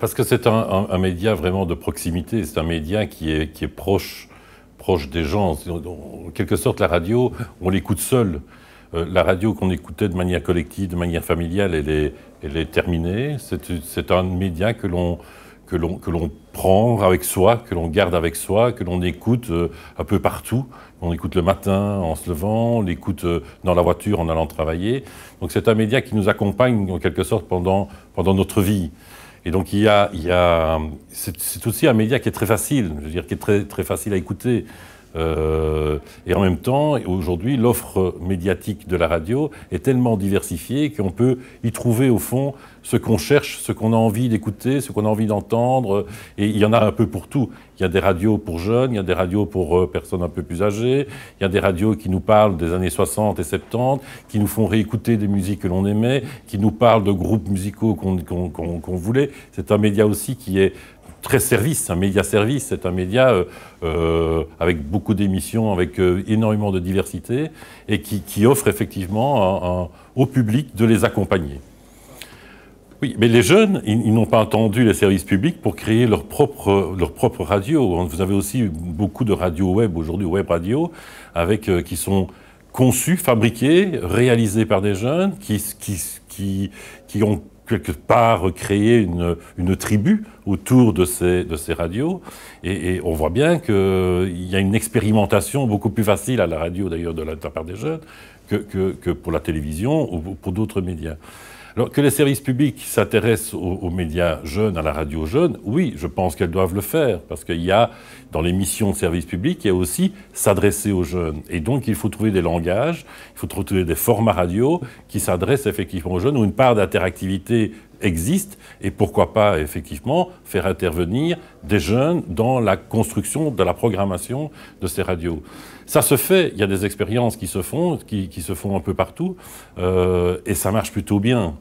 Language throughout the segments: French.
Parce que c'est un, média vraiment de proximité, c'est un média qui est, qui est proche, proche des gens. En quelque sorte, la radio, on l'écoute seul. Euh, la radio qu'on écoutait de manière collective, de manière familiale, elle est, terminée. C'est un média que l'on que l'on prend avec soi, que l'on garde avec soi, que l'on écoute euh, un peu partout. On écoute le matin en se levant, on l'écoute euh, dans la voiture en allant travailler. Donc c'est un média qui nous accompagne en quelque sorte pendant, pendant notre vie. Et donc, il y a, c'est aussi un média qui est très facile, je veux dire, qui est très, très facile à écouter. Euh, euh, et en même temps, aujourd'hui, l'offre médiatique de la radio est tellement diversifiée qu'on peut y trouver au fond ce qu'on cherche, ce qu'on a envie d'écouter, ce qu'on a envie d'entendre. Euh, et il y en a un peu pour tout. Il y a des radios pour jeunes, il y a des radios pour euh, personnes un peu plus âgées, il y a des radios qui nous parlent des années 60 et 70, qui nous font réécouter des musiques que l'on aimait, qui nous parlent de groupes musicaux qu'on voulait. C'est un média aussi qui est très service, un média service, c'est un média avec beaucoup d'émissions, avec avec euh, énormément de diversité et qui, offre effectivement au public de les accompagner. Oui, mais les jeunes, ils, n'ont pas entendu les services publics pour créer leur propre, leur propre radio. Vous avez aussi beaucoup de radios web aujourd'hui, web radio, avec, euh, qui sont conçues, fabriquées, réalisées par des jeunes qui, qui, qui, qui ont quelque part créer une, tribu autour de ces, de ces radios. Et, on voit bien qu'il euh, y a une expérimentation beaucoup plus facile à la radio, d'ailleurs, de la, part des jeunes, que, pour la télévision ou pour d'autres médias. Alors que les services publics s'intéressent aux, médias jeunes, à la radio jeune, oui, je pense qu'elles doivent le faire, parce qu'il y a, dans les missions de service public, il y a aussi s'adresser aux jeunes. Et donc, il faut trouver des langages, il faut trouver des formats radio qui s'adressent effectivement aux jeunes, où une part d'interactivité existe, et pourquoi pas, effectivement, faire intervenir des jeunes dans la construction de la programmation de ces radios. Ça se fait, il y a des expériences qui se font, qui, se font un peu partout, euh, et ça marche plutôt bien.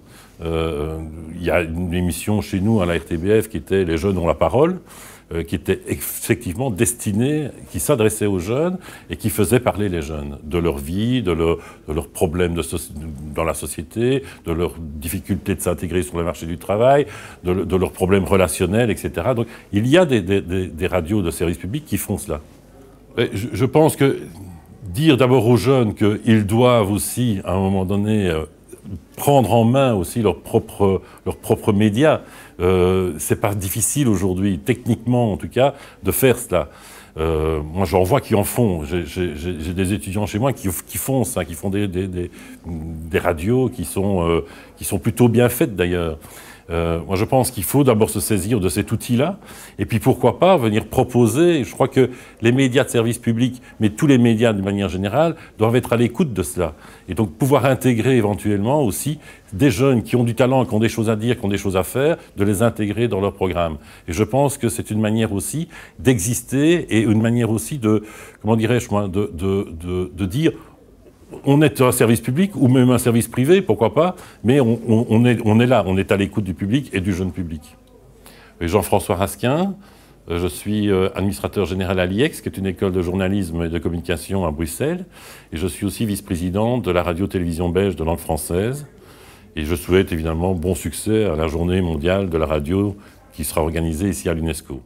Euh, il y a une émission chez nous à la RTBF qui était Les jeunes ont la parole euh, qui était effectivement destinée, qui s'adressait aux jeunes et qui faisait parler les jeunes de leur vie, de, leurs problèmes de dans la société, de leurs difficultés de s'intégrer sur le marché du travail, de, leurs problèmes relationnels, etc. Donc il y a des, radios de service public qui font cela. je, je pense que dire d'abord aux jeunes qu'ils doivent aussi, à un moment donné, euh, prendre en main aussi leurs propres médias. Euh, c'est pas difficile aujourd'hui, techniquement en tout cas, de faire cela. Euh, moi, j'en vois qui en font. J'ai des étudiants chez moi qui, font ça, qui font des, des, radios qui sont, euh, qui sont plutôt bien faites d'ailleurs. Euh, moi, je pense qu'il faut d'abord se saisir de cet outil-là, et puis pourquoi pas venir proposer. Je crois que les médias de service public, mais tous les médias de manière générale, doivent être à l'écoute de cela. Et donc pouvoir intégrer éventuellement aussi des jeunes qui ont du talent, qui ont des choses à dire, qui ont des choses à faire, de les intégrer dans leur programme. Et je pense que c'est une manière aussi d'exister et une manière aussi de, comment dirais-je, de, de, de, de dire on est un service public ou même un service privé, pourquoi pas, mais on, est, est, là, on est à l'écoute du public et du jeune public. Jean-François Rasquin, euh, je suis euh, administrateur général à l'IEX, qui est une école de journalisme et de communication à Bruxelles, et je suis aussi vice-président de la radio-télévision belge de langue française. Et je souhaite évidemment bon succès à la journée mondiale de la radio qui sera organisée ici à l'UNESCO.